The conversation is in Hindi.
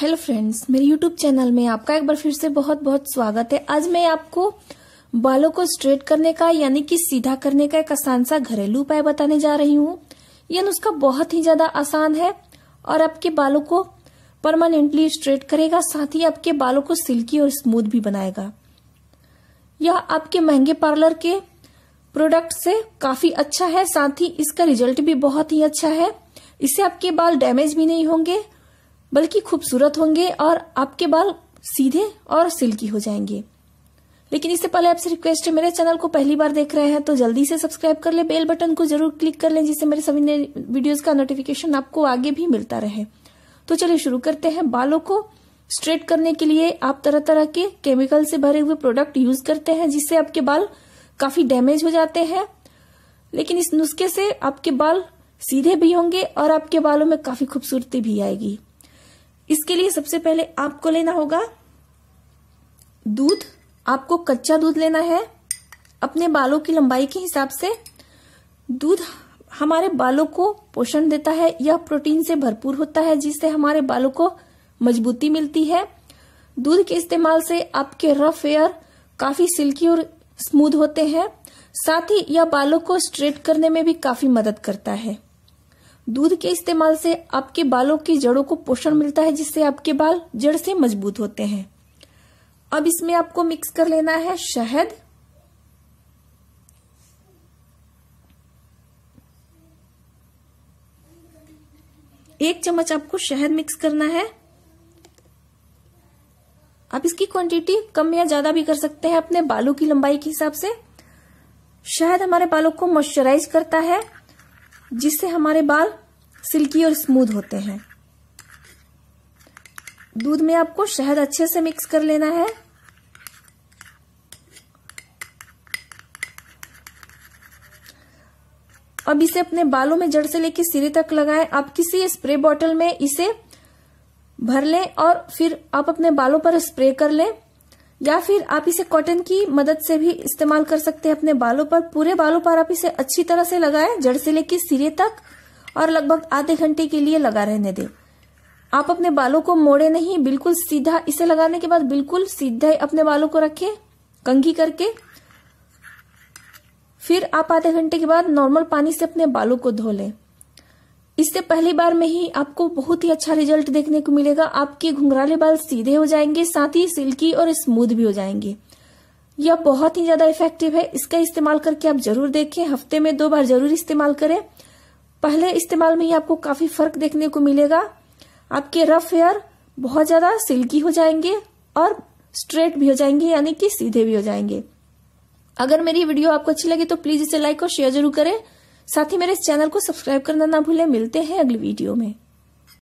हेलो फ्रेंड्स मेरे यूट्यूब चैनल में आपका एक बार फिर से बहुत बहुत स्वागत है आज मैं आपको बालों को स्ट्रेट करने का यानी कि सीधा करने का एक आसान सा घरेलू उपाय बताने जा रही हूँ यह नुस्खा बहुत ही ज्यादा आसान है और आपके बालों को परमानेंटली स्ट्रेट करेगा साथ ही आपके बालों को सिल्की और स्मूथ भी बनाएगा यह आपके महंगे पार्लर के प्रोडक्ट से काफी अच्छा है साथ ही इसका रिजल्ट भी बहुत ही अच्छा है इससे आपके बाल डैमेज भी नहीं होंगे बल्कि खूबसूरत होंगे और आपके बाल सीधे और सिल्की हो जाएंगे लेकिन इससे पहले आपसे रिक्वेस्ट है मेरे चैनल को पहली बार देख रहे हैं तो जल्दी से सब्सक्राइब कर ले बेल बटन को जरूर क्लिक कर लें जिससे मेरे सभी वीडियोज वीडियोस का नोटिफिकेशन आपको आगे भी मिलता रहे तो चलिए शुरू करते हैं बालों को स्ट्रेट करने के लिए आप तरह तरह के केमिकल से भरे हुए प्रोडक्ट यूज करते हैं जिससे आपके बाल काफी डैमेज हो जाते हैं लेकिन इस नुस्खे से आपके बाल सीधे भी होंगे और आपके बालों में काफी खूबसूरती भी आएगी इसके लिए सबसे पहले आपको लेना होगा दूध आपको कच्चा दूध लेना है अपने बालों की लंबाई के हिसाब से दूध हमारे बालों को पोषण देता है यह प्रोटीन से भरपूर होता है जिससे हमारे बालों को मजबूती मिलती है दूध के इस्तेमाल से आपके रफ हेयर काफी सिल्की और स्मूथ होते हैं साथ ही यह बालों को स्ट्रेट करने में भी काफी मदद करता है दूध के इस्तेमाल से आपके बालों की जड़ों को पोषण मिलता है जिससे आपके बाल जड़ से मजबूत होते हैं अब इसमें आपको मिक्स कर लेना है शहद एक चम्मच आपको शहद मिक्स करना है आप इसकी क्वांटिटी कम या ज्यादा भी कर सकते हैं अपने बालों की लंबाई के हिसाब से शहद हमारे बालों को मॉइस्चराइज करता है जिससे हमारे बाल सिल्की और स्मूथ होते हैं दूध में आपको शहद अच्छे से मिक्स कर लेना है अब इसे अपने बालों में जड़ से लेकर सिरे तक लगाएं आप किसी स्प्रे बॉटल में इसे भर लें और फिर आप अपने बालों पर स्प्रे कर लें या फिर आप इसे कॉटन की मदद से भी इस्तेमाल कर सकते हैं अपने बालों पर पूरे बालों पर आप इसे अच्छी तरह से लगाएं जड़ से लेकर सिरे तक और लगभग आधे घंटे के लिए लगा रहने दें आप अपने बालों को मोड़े नहीं बिल्कुल सीधा इसे लगाने के बाद बिल्कुल सीधा ही अपने बालों को रखें कंघी करके फिर आप आधे घंटे के बाद नॉर्मल पानी से अपने बालों को धो लें इससे पहली बार में ही आपको बहुत ही अच्छा रिजल्ट देखने को मिलेगा आपके घुंघराले बाल सीधे हो जाएंगे साथ ही सिल्की और स्मूथ भी हो जाएंगे यह बहुत ही ज्यादा इफेक्टिव है इसका इस्तेमाल करके आप जरूर देखें हफ्ते में दो बार जरूर इस्तेमाल करें पहले इस्तेमाल में ही आपको काफी फर्क देखने को मिलेगा आपके रफ हेयर बहुत ज्यादा सिल्की हो जाएंगे और स्ट्रेट भी हो जाएंगे यानी कि सीधे भी हो जाएंगे अगर मेरी वीडियो आपको अच्छी लगी तो प्लीज इसे लाइक और शेयर जरूर करें साथ ही मेरे इस चैनल को सब्सक्राइब करना ना भूलें मिलते हैं अगली वीडियो में